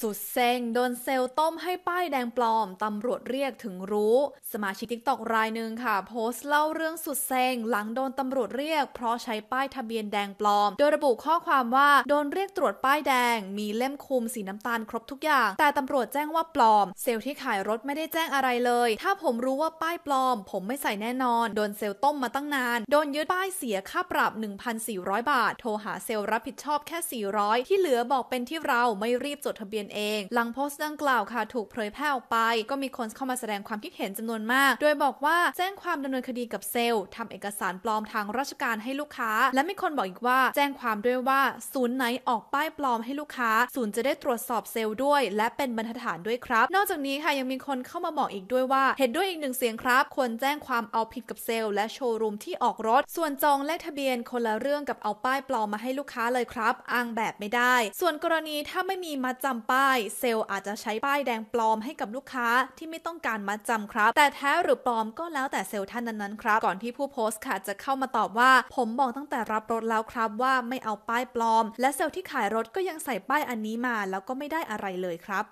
สุดเซ็งโดนเซลต้มให้ป้ายแดงปลอม ตำรวจเรียกถึงรู้ สมาชิกทิกตอกรายหนึ่งค่ะ โพสต์เล่าเรื่องสุดเซ็งหลังโดนตำรวจเรียกเพราะใช้ป้ายทะเบียนแดงปลอม โดยระบุข้อความว่า โดนเรียกตรวจป้ายแดง มีเล่มคุมสีน้ำตาล ครบทุกอย่าง แต่ตำรวจแจ้งว่าปลอม เซลที่ขายรถไม่ได้แจ้งอะไรเลย ถ้าผมรู้ว่าป้ายปลอม ผมไม่ใส่แน่นอนโดนเซลต้มมาตั้งนานโดนยึดป้ายเสียค่าปรับ 1,400 บาท โทรหาเซลรับผิดชอบแค่ 400 ที่เหลือบอกเป็นที่เราไม่รีบจดทะเบียนนเองหลังโพสต์ดังกล่าวค่ะถูกเผยแพร่ออกไป ก็มีคนเข้ามาแสดงความคิดเห็นจำนวนมาก โดยบอกว่าแจ้งความดำเนินคดีกับเซลล์ทำเอกสารปลอมทางราชการให้ลูกค้า และมีคนบอกอีกว่า แจ้งความด้วยว่าศูนย์ไหนออกป้ายปลอมให้ลูกค้า ศูนย์จะได้ตรวจสอบเซลล์ด้วยและเป็นบรรทัดฐานด้วยครับ นอกจากนี้ค่ะยังมีคนเข้ามาบอกอีกด้วยว่า เห็นด้วยอีกหนึ่งเสียงครับควรแจ้งความเอาผิดกับเซลล์และโชว์รูมที่ออกรถส่วนจองเลขทะเบียนคนละเรื่องกับเอาป้ายปลอมมาให้ลูกค้าเลยครับ อ้างแบบไม่ได้ ส่วนกรณีถ้าไม่มีมาจำปป้ายเซลล์อาจจะใช้ป้ายแดงปลอมให้กับลูกค้าที่ไม่ต้องการมัดจำครับ แต่แท้หรือปลอมก็แล้วแต่เซลล์ท่านนั้นๆครับ ก่อนที่ผู้โพสต์ค่ะ จะเข้ามาตอบว่า ผมบอกตั้งแต่รับรถแล้วครับ ว่าไม่เอาป้ายปลอม และเซลล์ที่ขายรถก็ยังใส่ป้ายอันนี้มาแล้วก็ไม่ได้อะไรเลยครับ